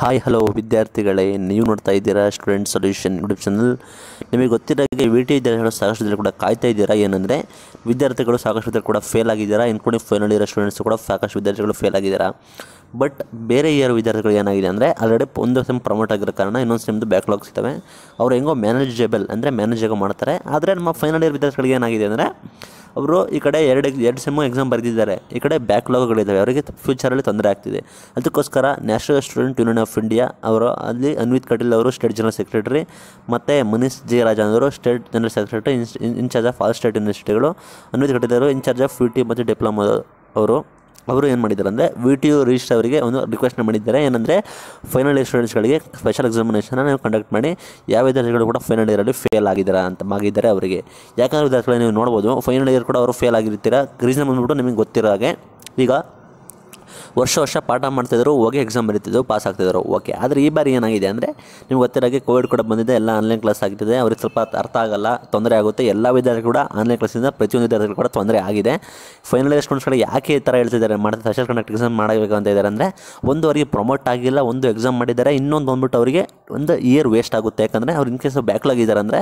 hi hello ವಿದ್ಯಾರ್ಥಿಗಳೇ ನೀವು ನೋಡ್ತಾ ಇದ್ದೀರಾ ಸ್ಟೂಡೆಂಟ್ ಸೊಲ್ಯೂಷನ್ ಯೂಟ್ಯೂಬ್ ಚಾನಲ್ ನಿಮಗೆ ಗೊತ್ತಿರೋಕ್ಕೆ ಹಾಗೆ ವಿ ಟಿ ವಿದ್ಯಾರ್ಥಿಗಳು ಸಾಕಷ್ಟು ಜನ ಕೂಡ ಕಾಯ್ತಾ ಇದ್ದೀರಾ ಏನಂದರೆ ವಿದ್ಯಾರ್ಥಿಗಳು ಸಾಕಷ್ಟು ವಿದ್ಯಾರ್ಥಿ ಕೂಡ ಫೇಲ್ ಆಗಿದ್ದೀರಾ ಇನ್ಕ್ಲೂಡಿಂಗ್ ಫೈನಲ್ ಇಯರ್ ಸ್ಟೂಡೆಂಟ್ಸ್ ಕೂಡ ಸಾಕಷ್ಟು ವಿದ್ಯಾರ್ಥಿಗಳು ಫೇಲ್ ಆಗಿದ್ದೀರಾ ಬಟ್ ಬೇರೆ ಇಯರ್ ವಿದ್ಯಾರ್ಥಿಗಳು ಏನಾಗಿದೆ ಅಂದರೆ ಆಲ್ರೆಡಿ ಒಂದು ಸೆಮ್ ಪ್ರಮೋಟ್ ಆಗಿರೋ ಕಾರಣ ಇನ್ನೊಂದು ಸೆಮ್ದು ಬ್ಯಾಕ್ಲಾಗ್ ಸಿಗ್ತವೆ ಅವ್ರು ಹೆಂಗೋ ಮ್ಯಾನೇಜಬಲ್ ಅಂದರೆ ಮ್ಯಾನೇಜ್ ಮಾಡ್ತಾರೆ ಆದರೆ ನಮ್ಮ ಫೈನಲ್ ಇಯರ್ ವಿದ್ಯಾರ್ಥಿಗಳಿಗೆ ಏನಾಗಿದೆ ಅಂದರೆ ಅವರು ಈ ಕಡೆ ಎರಡು ಎರಡು ಸೆಮ್ಮು ಎಕ್ಸಾಮ್ ಬರೆದಿದ್ದಾರೆ ಈ ಕಡೆ ಬ್ಯಾಕ್ಲಾಗ್ಗಳಿದ್ದಾವೆ ಅವರಿಗೆ ಫ್ಯೂಚರಲ್ಲಿ ತೊಂದರೆ ಆಗ್ತಿದೆ ಅದಕ್ಕೋಸ್ಕರ national student union of India ಅವರು ಅಲ್ಲಿ ಅನ್ವಿತ್ ಕಟೀಲ್ ಅವರು ಸ್ಟೇಟ್ ಜನರಲ್ ಸೆಕ್ರೆಟರಿ ಮತ್ತು ಮನೀಶ್ ಜಿ ರಾಜನ್ ಅವರು state general secretary in incharge of all state ಯೂನಿವರ್ಸಿಟಿಗಳು ಅನ್ವಿತ್ ಕಟೀಲ್ ಅವರು ಇನ್ಚಾರ್ಜ್ ಆಫ್ ಯು ಟಿ ಮತ್ತು ಡಿಪ್ಲೊಮಾ ಅವರು ಅವರು ಏನು ಮಾಡಿದ್ದಾರೆ ಅಂದರೆ ವಿ ಟಿ ಯು ರಿಜಿಸ್ಟರ್ ಅವರಿಗೆ ಒಂದು ರಿಕ್ವೆಸ್ಟ್ನ ಮಾಡಿದ್ದಾರೆ ಏನಂದರೆ ಫೈನಲ್ ಸ್ಟೂಡೆಂಟ್ಸ್ಗಳಿಗೆ ಸ್ಪೆಷಲ್ ಎಕ್ಸಾಮಿನೇಷನ್ನ ನೀವು ಕಂಡಕ್ಟ್ ಮಾಡಿ ಯಾವ ವಿದ್ಯಾರ್ಥಿಗಳು ಕೂಡ ಫೈನಲ್ ಇಯರಲ್ಲಿ ಫೇಲ್ ಆಗಿದ್ದಾರೆ ಅಂತ ಆಗಿದ್ದಾರೆ ಅವರಿಗೆ ಯಾಕಂದರೆ ವಿದ್ಯಾರ್ಥಿಗಳು ನೀವು ನೋಡ್ಬೋದು ಫೈನಲ್ ಇಯರ್ ಕೂಡ ಅವರು ಫೇಲ್ ಆಗಿರ್ತೀರ ರೀಸನ್ ಬಂದ್ಬಿಟ್ಟು ನಿಮಗೆ ಗೊತ್ತಿರೋ ಹಾಗೆ ಈಗ ವರ್ಷ ವರ್ಷ ಪಾಠ ಮಾಡ್ತಿದ್ರು ಹೋಗಿ ಎಕ್ಸಾಮ್ ಬರೀತಿದ್ರು ಪಾಸ್ ಆಗ್ತಿದ್ರು ಓಕೆ ಆದರೆ ಈ ಬಾರಿ ಏನಾಗಿದೆ ಅಂದರೆ ನಿಮ್ಗೆ ಗೊತ್ತಿರೋಕ್ಕೆ ಕೋವಿಡ್ ಕೂಡ ಬಂದಿದೆ ಎಲ್ಲ ಆನ್ಲೈನ್ ಕ್ಲಾಸ್ ಆಗ್ತಿದೆ ಅವ್ರಿಗೆ ಸ್ವಲ್ಪ ಅರ್ಥ ಆಗಲ್ಲ ತೊಂದರೆ ಆಗುತ್ತೆ ಎಲ್ಲ ವಿದ್ಯಾರ್ಥಿ ಕೂಡ ಆನ್ಲೈನ್ ಕ್ಲಾಸಿಂದ ಪ್ರತಿಯೊಂದು ವಿದ್ಯಾರ್ಥಿಗಳು ಕೂಡ ತೊಂದರೆ ಆಗಿದೆ ಫೈನಲ್ ಇಯರ್ ಸ್ಟೂಡೆಂಟ್ಸ್ಗಳು ಯಾಕೆ ಈ ಥರ ಹೇಳ್ತಿದ್ದಾರೆ ಮಾಡ್ತಾರೆ ಸೆಷನ್ ಕನೆಕ್ಟ್ ಎಕ್ಸಾಮ್ ಮಾಡಬೇಕು ಅಂತ ಇದ್ದಾರೆ ಅಂದರೆ ಒಂದು ಅವರಿಗೆ ಪ್ರಮೋಟ್ ಆಗಿಲ್ಲ ಒಂದು ಎಕ್ಸಾಮ್ ಮಾಡಿದ್ದಾರೆ ಇನ್ನೊಂದು ಬಂದ್ಬಿಟ್ಟು ಅವರಿಗೆ ಒಂದು ಇಯರ್ ವೇಸ್ಟ್ ಆಗುತ್ತೆ ಯಾಕಂದರೆ ಅವ್ರು ಇನ್ ಕೇಸ್ ಬ್ಯಾಕ್ಲಾಗ್ ಇದ್ದಾರೆ ಅಂದರೆ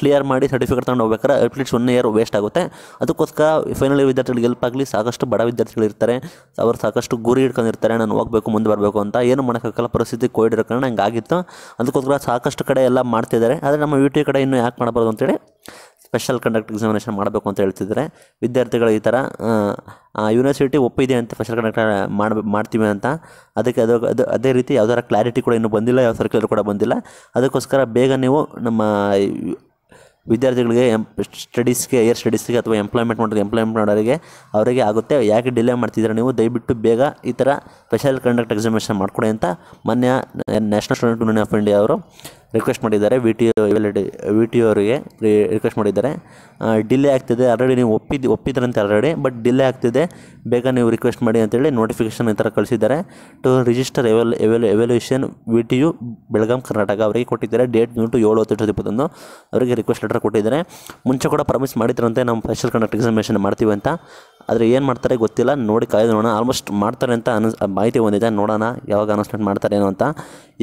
ಕ್ಲಿಯರ್ ಮಾಡಿ ಸರ್ಟಿಫಿಕೇಟ್ ತೊಗೊಂಡು ಹೋಗ್ಬೇಕಾದ್ರೆ ಅಟ್ಲೀಸ್ಟ್ ಒನ್ ಇಯರ್ ವೇಸ್ಟ್ ಆಗುತ್ತೆ ಅದಕ್ಕೋಸ್ಕರ ಫೈನಲ್ ಇಯರ್ ವಿದ್ಯಾರ್ಥಿಗಳಿಗೆ ಹೆಲ್ಪ್ ಆಗಲಿ ಸಾಕಷ್ಟು ಬಡ ವಿದ್ಯಾರ್ಥಿಗಳು ಇರ್ತಾರೆ ಅವರು ಸಾಕಷ್ಟು ಗುರಿ ಇಟ್ಕೊಂಡಿರ್ತಾರೆ ನಾನು ಹೋಗಬೇಕು ಮುಂದೆ ಬರಬೇಕು ಅಂತ ಏನು ಮಾಡೋಕ್ಕಾಗಲ್ಲ ಪರಿಸ್ಥಿತಿ ಕೋವಿಡ್ ಇರೋ ಕಾರಣ ಹಂಗಾಗಿತ್ತು ಅದಕ್ಕೋಸ್ಕರ ಸಾಕಷ್ಟು ಕಡೆ ಎಲ್ಲ ಮಾಡ್ತಿದ್ದಾರೆ ಆದರೆ ನಮ್ಮ ಯು ಟಿ ಕಡೆ ಇನ್ನೂ ಯಾಕೆ ಮಾಡಬಾರ್ದು ಅಂತೇಳಿ ಸ್ಪೆಷಲ್ ಕಂಡಕ್ಟ್ ಎಕ್ಸಾಮಿನೇಷನ್ ಮಾಡಬೇಕು ಅಂತ ಹೇಳ್ತಿದ್ದಾರೆ ವಿದ್ಯಾರ್ಥಿಗಳು ಈ ಥರ ಯೂನಿವರ್ಸಿಟಿ ಒಪ್ಪಿದೆ ಅಂತ ಸ್ಪೆಷಲ್ ಕಂಡಕ್ಟ್ ಮಾಡ ಮಾಡ್ತೀವಿ ಅಂತ ಅದಕ್ಕೆ ಅದು ಅದು ಅದೇ ರೀತಿ ಯಾವ್ದಾರ ಕ್ಲಾರಿಟಿ ಕೂಡ ಇನ್ನೂ ಬಂದಿಲ್ಲ ಯಾವ ಸರ್ಕಲ್ ಕೂಡ ಬಂದಿಲ್ಲ ಅದಕ್ಕೋಸ್ಕರ ಬೇಗ ನೀವು ನಮ್ಮ ವಿದ್ಯಾರ್ಥಿಗಳಿಗೆ ಎಂ ಸ್ಟಡೀಸ್ಗೆ ಏರ್ ಸ್ಟಡೀಸ್ಗೆ ಅಥವಾ ಎಂಪ್ಲಾಯ್ಮೆಂಟ್ ಮಾಡೋರಿಗೆ ಎಂಪ್ಲಾಯ್ಮೆಂಟ್ ಮಾಡೋರಿಗೆ ಅವರಿಗೆ ಆಗುತ್ತೆ ಯಾಕೆ ಡಿಲೇ ಮಾಡ್ತಿದ್ದೀರಾ ನೀವು ದಯವಿಟ್ಟು ಬೇಗ ಈ ಥರ ಸ್ಪೆಷಲ್ ಕಂಡಕ್ಟ್ ಎಕ್ಸಾಮಿನೇಷನ್ ಮಾಡಿಕೊಡಿ ಅಂತ ಮೊನ್ನೆ national student union of India ಅವರು ರಿಕ್ವೆಸ್ಟ್ ಮಾಡಿದ್ದಾರೆ ವಿ ಟಿ ವಿ ಟಿ ಅವರಿಗೆ ರಿಕ್ವೆಸ್ಟ್ ಮಾಡಿದ್ದಾರೆ ಡಿಲೇ ಆಗ್ತಿದೆ ಆಲ್ರೆಡಿ ನೀವು ಒಪ್ಪಿದ್ದು ಒಪ್ಪಿದ್ರಂತೆ ಆಲ್ರೆಡಿ ಬಟ್ ಡಿಲೇ ಆಗ್ತಿದೆ ಬೇಗ ನೀವು ರಿಕ್ವೆಸ್ಟ್ ಮಾಡಿ ಅಂತೇಳಿ ನೋಟಿಫಿಕೇಷನ್ ಈ ಥರ ಕಳಿಸಿದ್ದಾರೆ ಟು ರಿಜಿಸ್ಟರ್ ಎವಲ್ ಎವೆಲ್ evaluation V T U Belgaum Karnataka ಅವರಿಗೆ ಕೊಟ್ಟಿದ್ದಾರೆ ಡೇಟ್ ಬಂದುಬಿಟ್ಟು ಏಳು ಹತ್ತು ಎಷ್ಟು ಇಪ್ಪತ್ತೊಂದು ಅವರಿಗೆ ರಿಕ್ವೆಸ್ಟ್ ಲೆಟರ್ ಕೊಟ್ಟಿದ್ದಾರೆ ಮುಂಚೆ ಕೂಡ ಪ್ರಾಮಿಸ್ ಮಾಡಿದ್ರಂತೆ ನಮ್ಮ ಫೆಷಲ್ ಕಂಡಕ್ಟ್ ಎಕ್ಸಾಮಿನೇಷನ್ ಮಾಡ್ತೀವಿ ಅಂತ ಆದರೆ ಏನು ಮಾಡ್ತಾರೆ ಗೊತ್ತಿಲ್ಲ ನೋಡಿ ಕಾಯ್ದು ನೋಡೋಣ ಆಲ್ಮೋಸ್ಟ್ ಮಾಡ್ತಾರೆ ಅಂತ ಅನಿಸ್ ಮಾಹಿತಿ ಬಂದಿದೆ ನೋಡೋಣ ಯಾವಾಗ ಅನೌನ್ಸ್ಮೆಂಟ್ ಮಾಡ್ತಾರೆ ಏನೋ ಅಂತ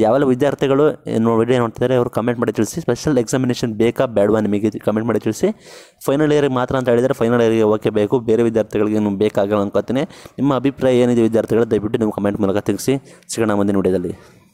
ಯಾವೆಲ್ಲ ವಿದ್ಯಾರ್ಥಿಗಳು ವಿಡಿಯೋ ನೋಡ್ತಿದ್ದಾರೆ ಅವರು ಕಮೆಂಟ್ ಮಾಡಿ ತಿಳಿಸಿ ಸ್ಪೆಷಲ್ ಎಕ್ಸಾಮಿನೇಷನ್ ಬೇಕಾ ಬೇಡವಾ ನಿಮಗೆ ಕಮೆಂಟ್ ಮಾಡಿ ತಿಳಿಸಿ ಫೈನಲ್ ಇಯರಿಗೆ ಮಾತ್ರ ಅಂತ ಹೇಳಿದರೆ ಫೈನಲ್ ಇಯರಿಗೆ ಓಕೆ ಬೇಕು ಬೇರೆ ವಿದ್ಯಾರ್ಥಿಗಳಿಗೆ ಏನು ಬೇಕಾಗಲ್ಲ ಅನ್ಕೋತೀನಿ ನಿಮ್ಮ ಅಭಿಪ್ರಾಯ ಏನಿದೆ ವಿದ್ಯಾರ್ಥಿಗಳು ದಯವಿಟ್ಟು ನೀವು ಕಮೆಂಟ್ ಮೂಲಕ ತಿಳಿಸಿ ಸಿಗೋಣ ಮುಂದಿನ ವಿಡಿಯೋದಲ್ಲಿ